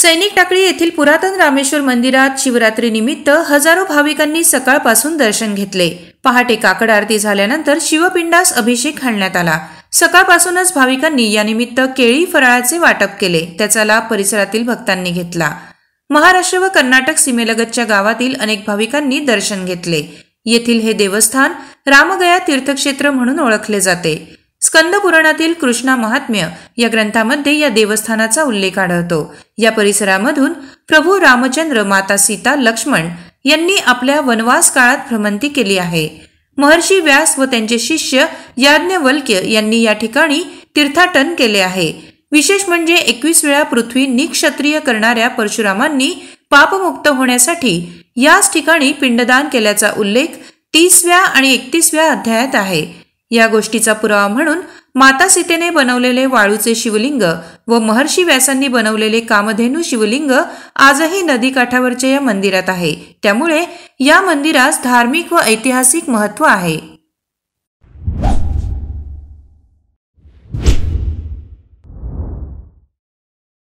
सैनिक टाकळी येथील पुरातन रामेश्वर मंदिरात निमित्त हजारो भाविकांनी सकाळपासून दर्शन घेतले पहाटे काकड आरती झाल्यानंतर शिवपिंडास अभिषेक घालण्यात आला सकाळपासूनच भाविकांनी यानिमित्त केळी फराळाचे वाटप केले त्याचा लाभ परिसरातील भक्तांनी घेतला महाराष्ट्र व कर्नाटक सीमेलगतच्या गावातील अनेक भाविकांनी दर्शन घेतले येथील हे देवस्थान रामगया तीर्थक्षेत्र म्हणून ओळखले जाते स्कंदपुराणातील कृष्णा महात्म्य या ग्रंथामध्ये या देवस्थानाचा उल्लेख आढळतो या परिसरामधून प्रभू रामचंद्र माता सीता लक्ष्मण यांनी आपल्या वनवास काळात भ्रमंती केली आहे महर्षी व्यास व त्यांचे शिष्य याज्ञवल्क्य यांनी या ठिकाणी तीर्थाटन केले आहे विशेष म्हणजे एकवीस वेळा पृथ्वी निक्षत्रिय करणाऱ्या परशुरामांनी पापमुक्त होण्यासाठी याच ठिकाणी पिंडदान केल्याचा उल्लेख तीसव्या आणि एकतीसव्या अध्यायात आहे या गोष्टीचा पुरावा म्हणून माता सीतेने बनवलेले वाळूचे शिवलिंग व महर्षी व्यासांनी बनवलेले कामधेनू शिवलिंग आजही नदीकाठावरच्या या मंदिरात आहे त्यामुळे या मंदिरास धार्मिक व ऐतिहासिक महत्त्व आहे